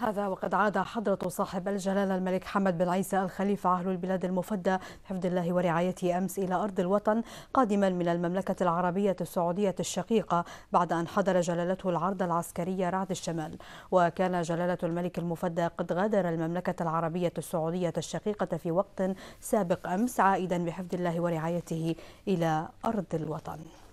هذا وقد عاد حضرة صاحب الجلالة الملك حمد بن عيسى الخليفة عهل البلاد المفدى حفظ الله ورعايته أمس إلى أرض الوطن قادما من المملكة العربية السعودية الشقيقة بعد أن حضر جلالته العرض العسكري رعد الشمال وكان جلالة الملك المفدى قد غادر المملكة العربية السعودية الشقيقة في وقت سابق أمس عائدا بحفظ الله ورعايته إلى أرض الوطن